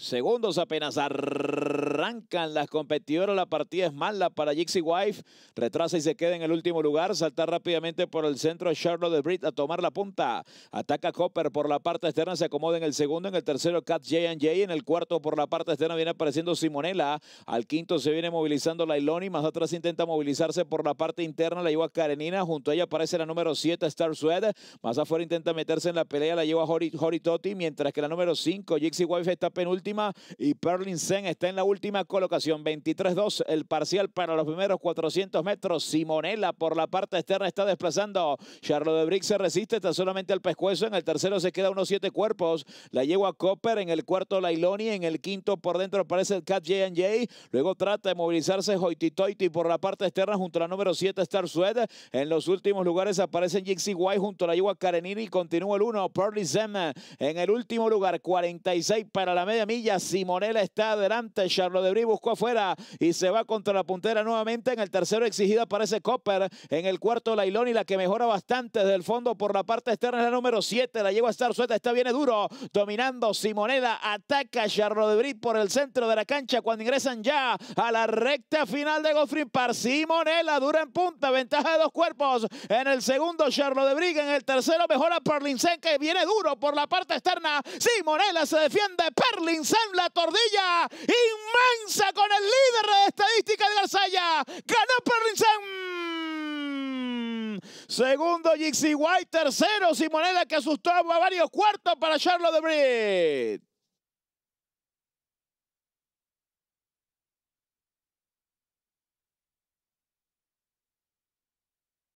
Segundos apenas arrancan las competidoras. La partida es mala para Jixi Wife. Retrasa y se queda en el último lugar. salta rápidamente por el centro Charlotte de Britt a tomar la punta. Ataca Copper por la parte externa. Se acomoda en el segundo. En el tercero Cat J&J. En el cuarto por la parte externa viene apareciendo Simonella. Al quinto se viene movilizando Lailoni. Más atrás intenta movilizarse por la parte interna. La lleva Karenina. Junto a ella aparece la número 7 Star Swede, Más afuera intenta meterse en la pelea. La lleva Hori, Toti, Mientras que la número 5 Jixi Wife está penúltima y Perlin está en la última colocación. 23-2 el parcial para los primeros 400 metros. Simonella por la parte externa está desplazando. Charlotte de Brick se resiste, está solamente al pescuezo. En el tercero se queda unos siete cuerpos. La yegua Copper, en el cuarto Lailoni, en el quinto por dentro aparece el Cat J&J. Luego trata de movilizarse Hoititoiti por la parte externa junto a la número 7 Star Suede. En los últimos lugares aparece Jixi White junto a la yegua Karenini. Continúa el 1, Perlin en el último lugar. 46 para la media milla. Sevilla. Simonela está adelante. Charlo Brie buscó afuera y se va contra la puntera nuevamente. En el tercero exigida aparece Copper. En el cuarto Lailoni y la que mejora bastante desde el fondo por la parte externa es la número 7. La lleva a estar suelta. Está viene duro. Dominando Simonela. Ataca Charlo Brie por el centro de la cancha cuando ingresan ya a la recta final de Goffrey Par. Simonela dura en punta. Ventaja de dos cuerpos. En el segundo Charlo Brie En el tercero mejora Perlinsen que viene duro por la parte externa. Simonela se defiende. Perlinsen la tordilla. Inmensa con el líder de estadística de Garzaya. Ganó Perrinsen. Segundo, Jixi White. Tercero, Simonela que asustó a varios cuartos para Charlotte de